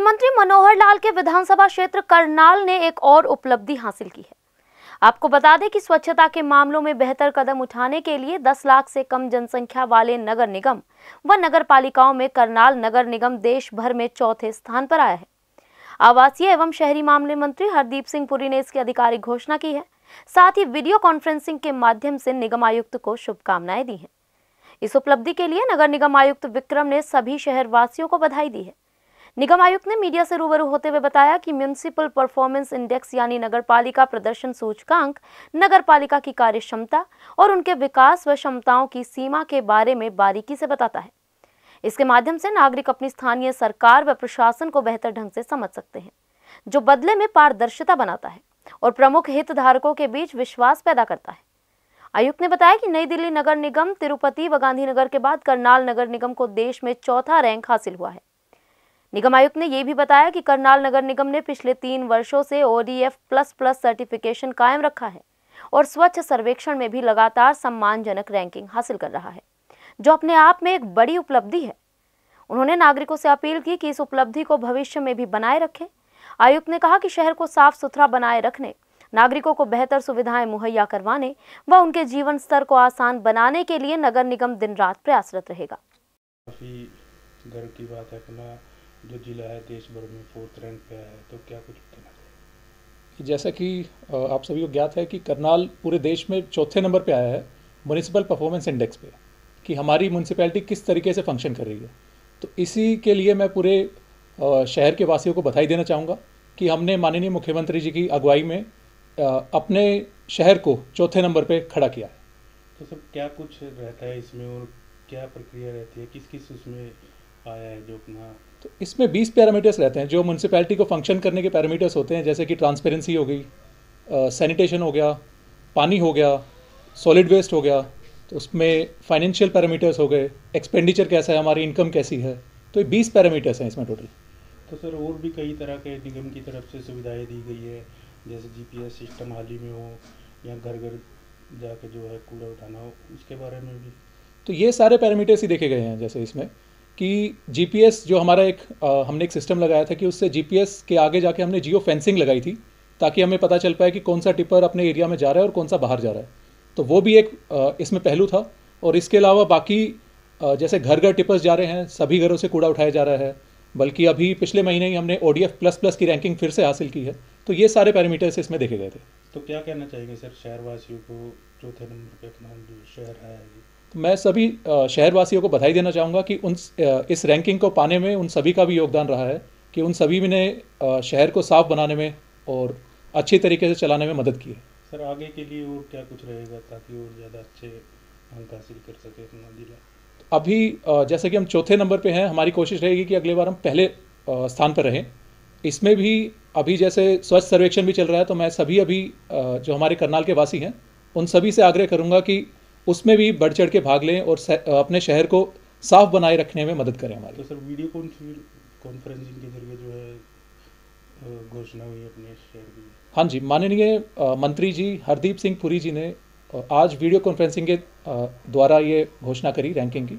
मुख्यमंत्री मनोहर लाल के विधानसभा क्षेत्र करनाल ने एक और उपलब्धि हासिल की है आपको बता दें कि स्वच्छता के मामलों में बेहतर कदम उठाने के लिए 10 लाख से कम जनसंख्या वाले नगर निगम व नगर पालिकाओं में करनाल नगर निगम देश भर में चौथे स्थान पर आया है आवासीय एवं शहरी मामले मंत्री हरदीप सिंह पुरी ने इसकी आधिकारिक घोषणा की है साथ ही वीडियो कॉन्फ्रेंसिंग के माध्यम से निगम आयुक्त को शुभकामनाएं दी हैं इस उपलब्धि के लिए नगर निगम आयुक्त विक्रम ने सभी शहरवासियों को बधाई दी है निगम आयुक्त ने मीडिया से रूबरू होते हुए बताया कि म्यूनिसिपल परफॉर्मेंस इंडेक्स यानी नगरपालिका प्रदर्शन सूचकांक नगरपालिका की कार्य क्षमता और उनके विकास व क्षमताओं की सीमा के बारे में बारीकी से बताता है इसके माध्यम से नागरिक अपनी स्थानीय सरकार व प्रशासन को बेहतर ढंग से समझ सकते हैं जो बदले में पारदर्शिता बनाता है और प्रमुख हितधारकों के बीच विश्वास पैदा करता है आयुक्त ने बताया कि नई दिल्ली नगर निगम तिरुपति व गांधीनगर के बाद करनाल नगर निगम को देश में चौथा रैंक हासिल हुआ है निगम आयुक्त ने यह भी बताया कि करनाल नगर निगम ने पिछले तीन वर्षों से ओडीएफ प्लस प्लस सर्टिफिकेशन कायम रखा है और स्वच्छ सर्वेक्षण में भी लगातार सम्मानजनक रैंकिंग हासिल कर रहा है जो अपने आप में एक बड़ी उपलब्धि है उन्होंने नागरिकों से अपील की कि इस उपलब्धि को भविष्य में भी बनाए रखें आयुक्त ने कहा कि शहर को साफ सुथरा बनाए रखने नागरिकों को बेहतर सुविधाएं मुहैया करवाने व उनके जीवन स्तर को आसान बनाने के लिए नगर निगम दिन रात प्रयासरत रहेगा घर की बात है जो जिला है देश भर में फोर्थ रैंक पे आया है तो क्या कुछ कहना चाहिए जैसा कि आप सभी को ज्ञात है कि करनाल पूरे देश में चौथे नंबर पे आया है म्यूनसिपल परफॉर्मेंस इंडेक्स पे कि हमारी म्यूनसिपैलिटी किस तरीके से फंक्शन कर रही है तो इसी के लिए मैं पूरे शहर के वासियों को बधाई देना चाहूँगा कि हमने माननीय मुख्यमंत्री जी की अगुवाई में अपने शहर को चौथे नंबर पे खड़ा किया है तो सर क्या कुछ रहता है इसमें और क्या प्रक्रिया रहती है किस किस उसमें आया है जो अपना तो इसमें 20 पैरामीटर्स रहते हैं जो म्यूनसिपैलिटी को फंक्शन करने के पैरामीटर्स होते हैं जैसे कि ट्रांसपेरेंसी हो गई सैनिटेशन हो गया पानी हो गया सॉलिड वेस्ट हो गया तो उसमें फाइनेंशियल पैरामीटर्स हो गए एक्सपेंडिचर कैसा है हमारी इनकम कैसी है तो ये बीस पैरामीटर्स हैं इसमें टोटल तो सर और भी कई तरह के निगम की तरफ से सुविधाएं दी गई है जैसे जीपीएस सिस्टम हाल ही में हो या घर घर जाके जो है कूड़ा उठाना हो उसके बारे में भी तो ये सारे पैरामीटर्स ही देखे गए हैं जैसे इसमें कि जीपीएस जो हमारा एक आ, हमने एक सिस्टम लगाया था कि उससे जीपीएस के आगे जाके हमने जियो फेंसिंग लगाई थी ताकि हमें पता चल पाए कि कौन सा टिपर अपने एरिया में जा रहा है और कौन सा बाहर जा रहा है तो वो भी एक आ, इसमें पहलू था और इसके अलावा बाकी आ, जैसे घर घर टिपर्स जा रहे हैं सभी घरों से कूड़ा उठाया जा रहा है बल्कि अभी पिछले महीने ही हमने ओ प्लस प्लस की रैंकिंग फिर से हासिल की है तो ये सारे पैरामीटर्स इसमें देखे गए थे तो क्या कहना चाहेंगे सर शहरवासियों को चौथे नंबर पे अपना शहर है तो मैं सभी शहरवासियों को बधाई देना चाहूँगा कि उन इस रैंकिंग को पाने में उन सभी का भी योगदान रहा है कि उन सभी ने शहर को साफ बनाने में और अच्छे तरीके से चलाने में मदद की है सर आगे के लिए और क्या कुछ रहेगा ताकि और ज़्यादा अच्छे अंक हासिल कर सके अपना जिला अभी जैसे कि हम चौथे नंबर पे हैं हमारी कोशिश रहेगी कि अगले बार हम पहले स्थान पर रहें इसमें भी अभी जैसे स्वच्छ सर्वेक्षण भी चल रहा है तो मैं सभी अभी जो हमारे करनाल के वासी हैं उन सभी से आग्रह करूँगा कि उसमें भी बढ़ चढ़ के भाग लें और अपने शहर को साफ बनाए रखने में मदद करें हमारी तो सर वीडियो कॉन्फ्रेंसिंग के जरिए जो है घोषणा हुई अपने शहर की हाँ जी माननीय मंत्री जी हरदीप सिंह पुरी जी ने आज वीडियो कॉन्फ्रेंसिंग के द्वारा ये घोषणा करी रैंकिंग की